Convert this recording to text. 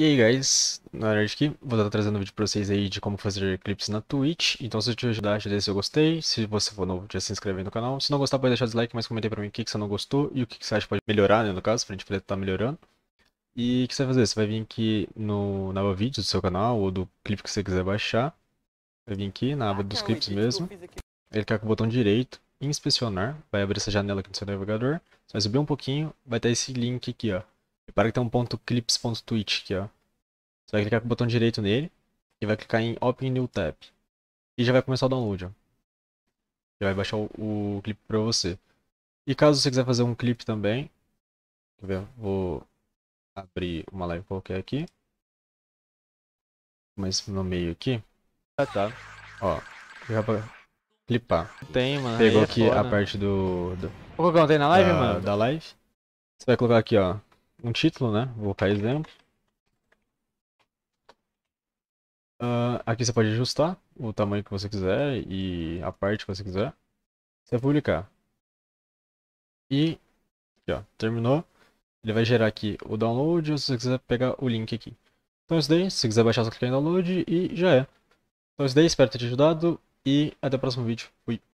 E aí, guys, na verdade aqui, vou estar trazendo um vídeo pra vocês aí de como fazer clips na Twitch. Então se eu te ajudar, já deixa seu gostei, se você for novo, já se inscreve no canal. Se não gostar, pode deixar dislike, mas comente pra mim o que, que você não gostou e o que, que você acha que pode melhorar, né, no caso, pra gente poder estar tá melhorando. E o que você vai fazer? Você vai vir aqui no, na aba vídeo do seu canal ou do clipe que você quiser baixar. Vai vir aqui na aba dos é clips mesmo. Ele clica com o botão direito, inspecionar, vai abrir essa janela aqui no seu navegador. Você vai subir um pouquinho, vai ter esse link aqui, ó. Repara que tem um ponto clips.twitch aqui, ó. Você vai clicar com o botão direito nele e vai clicar em Open New Tab. E já vai começar o download, ó. Já vai baixar o, o clipe pra você. E caso você quiser fazer um clipe também, quer ver, vou abrir uma live qualquer aqui. Mas no meio aqui. Ah, tá. Ó, já pra clipar. Tem, mano. Pegou é aqui a parte do, do... Vou colocar ontem na live, da, mano? Da live. Você vai colocar aqui, ó um título, né? Vou colocar exemplo. Uh, aqui você pode ajustar o tamanho que você quiser e a parte que você quiser. Você vai publicar. E aqui, ó, terminou. Ele vai gerar aqui o download ou se você quiser pegar o link aqui. Então isso daí, se quiser baixar, só clicar em download e já é. Então isso daí, espero ter te ajudado e até o próximo vídeo. Fui!